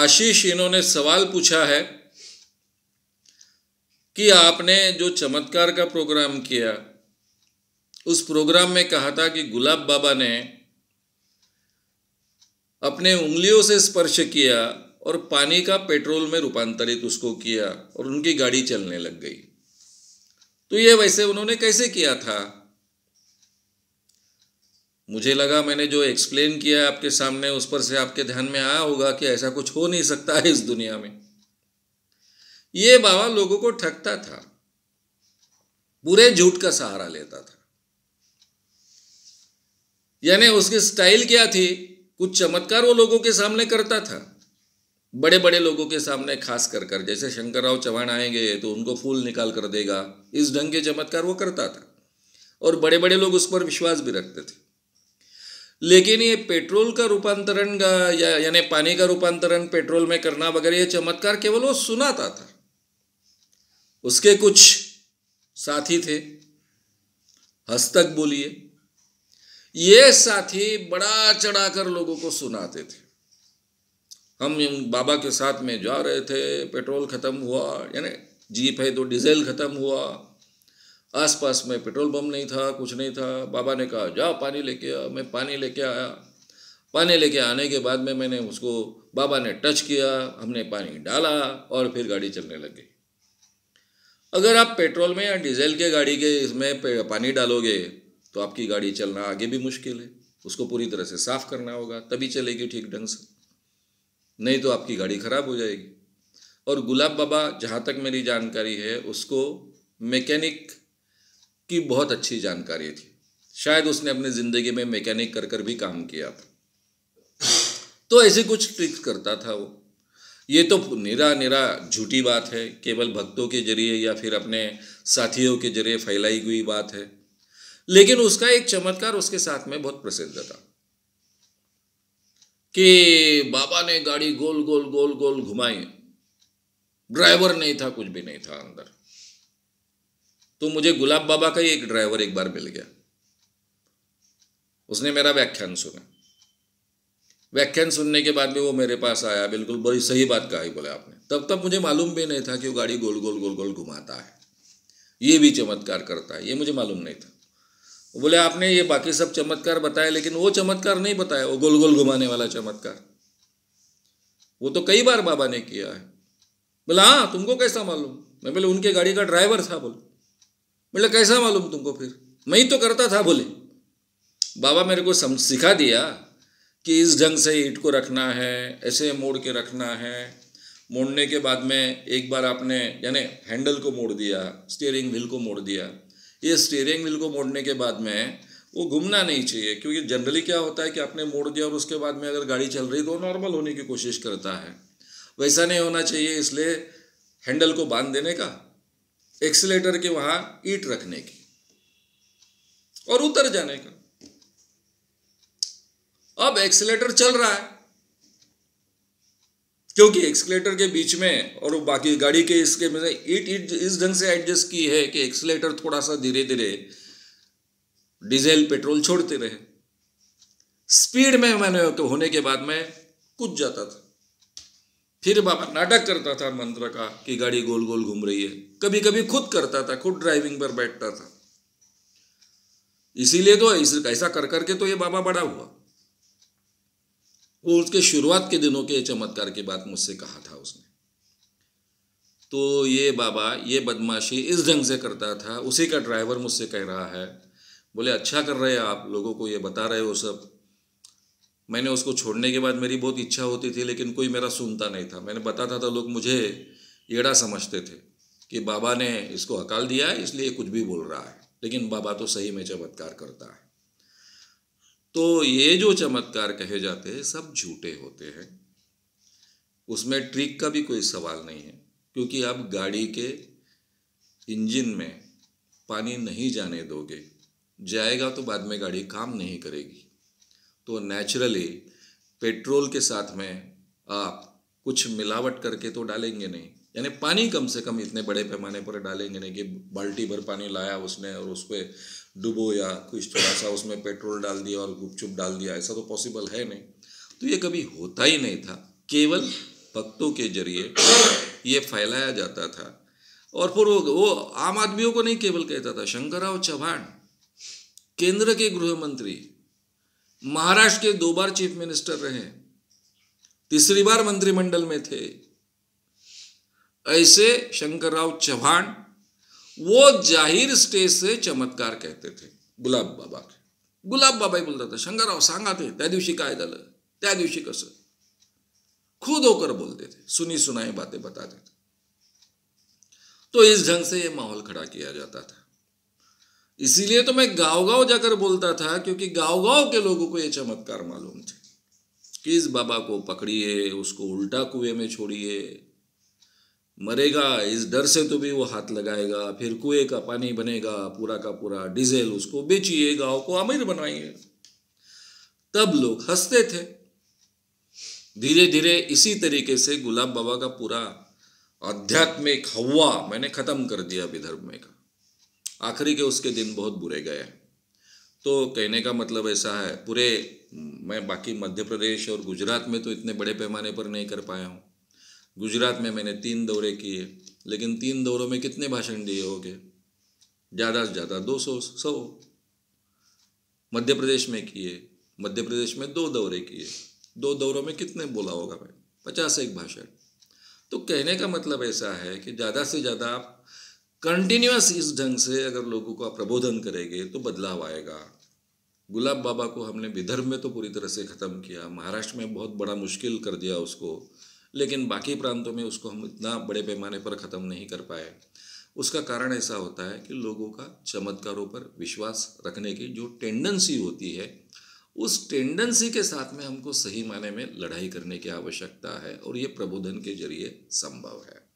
आशीष इन्होंने सवाल पूछा है कि आपने जो चमत्कार का प्रोग्राम किया उस प्रोग्राम में कहा था कि गुलाब बाबा ने अपने उंगलियों से स्पर्श किया और पानी का पेट्रोल में रूपांतरित उसको किया और उनकी गाड़ी चलने लग गई तो ये वैसे उन्होंने कैसे किया था मुझे लगा मैंने जो एक्सप्लेन किया है आपके सामने उस पर से आपके ध्यान में आया होगा कि ऐसा कुछ हो नहीं सकता है इस दुनिया में ये बाबा लोगों को ठगता था पूरे झूठ का सहारा लेता था यानी उसकी स्टाइल क्या थी कुछ चमत्कार वो लोगों के सामने करता था बड़े बड़े लोगों के सामने खास कर कर जैसे शंकर राव चौहान आएंगे तो उनको फूल निकाल कर देगा इस ढंग के चमत्कार वो करता था और बड़े बड़े लोग उस पर विश्वास भी रखते थे लेकिन ये पेट्रोल का रूपांतरण का या यानी पानी का रूपांतरण पेट्रोल में करना वगैरह ये चमत्कार केवल वो सुनाता था उसके कुछ साथी थे हस्तक बोलिए ये साथी बड़ा चढ़ाकर लोगों को सुनाते थे हम बाबा के साथ में जा रहे थे पेट्रोल ख़त्म हुआ यानी जीप है तो डीजल ख़त्म हुआ आसपास में पेट्रोल पम्प नहीं था कुछ नहीं था बाबा ने कहा जाओ पानी लेके आ मैं पानी लेके आया पानी लेके आने के बाद में मैंने उसको बाबा ने टच किया हमने पानी डाला और फिर गाड़ी चलने लग गई अगर आप पेट्रोल में या डीजल के गाड़ी के इसमें पानी डालोगे तो आपकी गाड़ी चलना आगे भी मुश्किल है उसको पूरी तरह से साफ करना होगा तभी चलेगी ठीक ढंग से नहीं तो आपकी गाड़ी खराब हो जाएगी और गुलाब बाबा जहाँ तक मेरी जानकारी है उसको मैकेनिक की बहुत अच्छी जानकारी थी शायद उसने अपनी ज़िंदगी में मैकेनिक कर कर भी काम किया था तो ऐसे कुछ ट्रिक्स करता था वो ये तो निरा निरा झूठी बात है केवल भक्तों के जरिए या फिर अपने साथियों के जरिए फैलाई हुई बात है लेकिन उसका एक चमत्कार उसके साथ में बहुत प्रसिद्ध था कि बाबा ने गाड़ी गोल गोल गोल गोल घुमाई ड्राइवर नहीं था कुछ भी नहीं था अंदर तो मुझे गुलाब बाबा का ही एक ड्राइवर एक बार मिल गया उसने मेरा व्याख्यान सुना व्याख्यान सुनने के बाद में वो मेरे पास आया बिल्कुल बड़ी सही बात कही बोले आपने तब तब मुझे मालूम भी नहीं था कि वो गाड़ी गोल गोल गोल गोल घुमाता है ये भी चमत्कार करता है ये मुझे मालूम नहीं था वो बोले आपने ये बाकी सब चमत्कार बताया लेकिन वो चमत्कार नहीं बताया वो गोल गोल घुमाने वाला चमत्कार वो तो कई बार बाबा ने किया है बोला हाँ तुमको कैसा मालूम मैं बोले उनके गाड़ी का ड्राइवर था बोले बोले मतलब कैसा मालूम तुमको फिर मैं ही तो करता था बोले बाबा मेरे को सम सिखा दिया कि इस ढंग से ईट को रखना है ऐसे मोड़ के रखना है मोड़ने के बाद में एक बार आपने यानी हैंडल को मोड़ दिया स्टीयरिंग व्हील को मोड़ दिया ये स्टीयरिंग व्हील को मोड़ने के बाद में वो घूमना नहीं चाहिए क्योंकि जनरली क्या होता है कि आपने मोड़ दिया और उसके बाद में अगर गाड़ी चल रही तो नॉर्मल होने की कोशिश करता है वैसा नहीं होना चाहिए इसलिए हैंडल को बांध देने का एक्सलेटर के वहां ईट रखने की और उतर जाने का अब एक्सलेटर चल रहा है क्योंकि एक्सलेटर के बीच में और बाकी गाड़ी के इसके में ईट ईट इस ढंग से एडजस्ट की है कि एक्सलेटर थोड़ा सा धीरे धीरे डीजल पेट्रोल छोड़ते रहे स्पीड में मैंने होने के बाद में कुछ जाता था फिर बाबा नाटक करता था मंत्र का कि गाड़ी गोल गोल घूम रही है कभी कभी खुद करता था खुद ड्राइविंग पर बैठता था इसीलिए तो इस ऐसा कर करके तो ये बाबा बड़ा हुआ वो उसके शुरुआत के दिनों के चमत्कार की बात मुझसे कहा था उसने तो ये बाबा ये बदमाशी इस ढंग से करता था उसी का ड्राइवर मुझसे कह रहा है बोले अच्छा कर रहे हैं आप लोगों को ये बता रहे हो सब मैंने उसको छोड़ने के बाद मेरी बहुत इच्छा होती थी लेकिन कोई मेरा सुनता नहीं था मैंने बताता था लोग मुझे एड़ा समझते थे कि बाबा ने इसको अकाल दिया है इसलिए कुछ भी बोल रहा है लेकिन बाबा तो सही में चमत्कार करता है तो ये जो चमत्कार कहे जाते हैं सब झूठे होते हैं उसमें ट्रिक का भी कोई सवाल नहीं है क्योंकि आप गाड़ी के इंजन में पानी नहीं जाने दोगे जाएगा तो बाद में गाड़ी काम नहीं करेगी तो नेचुरली पेट्रोल के साथ में आप कुछ मिलावट करके तो डालेंगे नहीं यानी पानी कम से कम इतने बड़े पैमाने पर डालेंगे नहीं कि बाल्टी भर पानी लाया उसने और उस पर डुबो या कुछ थोड़ा सा उसमें पेट्रोल डाल दिया और गुपचुप डाल दिया ऐसा तो पॉसिबल है नहीं तो ये कभी होता ही नहीं था केवल भक्तों के जरिए ये फैलाया जाता था और फिर वो, वो आम आदमियों को नहीं केवल कहता था शंकरराव चौहान केंद्र के गृह मंत्री महाराष्ट्र के दो बार चीफ मिनिस्टर रहे तीसरी बार मंत्रिमंडल में थे ऐसे शंकर राव चौहान वो जाहिर स्टेज से चमत्कार कहते थे गुलाब बाबा के गुलाब बाबा ही बोलता था शंकर राव सांगा थे त्या दिवशी काय झालं त्या दिवशी कसं खुद होकर बोलते थे सुनी सुनाई बातें बताते थे तो इस ढंग से ये माहौल खड़ा किया जाता था इसीलिए तो मैं गांव गांव जाकर बोलता था क्योंकि गांव गांव के लोगों को ये चमत्कार मालूम थे कि इस बाबा को पकड़िए उसको उल्टा कुएं में छोड़िए मरेगा इस डर से तो भी वो हाथ लगाएगा फिर कुएं का पानी बनेगा पूरा का पूरा डीजल उसको बेचिए गांव को अमीर बनाइए तब लोग हंसते थे धीरे धीरे इसी तरीके से गुलाब बाबा का पूरा आध्यात्मिक हवा मैंने खत्म कर दिया विदर्भ में का आखिरी के उसके दिन बहुत बुरे गए तो कहने का मतलब ऐसा है पूरे मैं बाकी मध्य प्रदेश और गुजरात में तो इतने बड़े पैमाने पर नहीं कर पाया हूँ गुजरात में मैंने तीन दौरे किए लेकिन तीन दौरों में कितने भाषण दिए होंगे ज़्यादा से ज़्यादा दो सौ सौ मध्य प्रदेश में किए मध्य प्रदेश में दो दौरे किए दो दौरों में कितने बोला होगा मैं पचास एक भाषण तो कहने का मतलब ऐसा है कि ज़्यादा से ज़्यादा आप कंटिन्यूस इस ढंग से अगर लोगों का प्रबोधन करेंगे तो बदलाव आएगा गुलाब बाबा को हमने विदर्भ में तो पूरी तरह से ख़त्म किया महाराष्ट्र में बहुत बड़ा मुश्किल कर दिया उसको लेकिन बाकी प्रांतों में उसको हम इतना बड़े पैमाने पर ख़त्म नहीं कर पाए उसका कारण ऐसा होता है कि लोगों का चमत्कारों पर विश्वास रखने की जो टेंडेंसी होती है उस टेंडेंसी के साथ में हमको सही माने में लड़ाई करने की आवश्यकता है और ये प्रबोधन के जरिए संभव है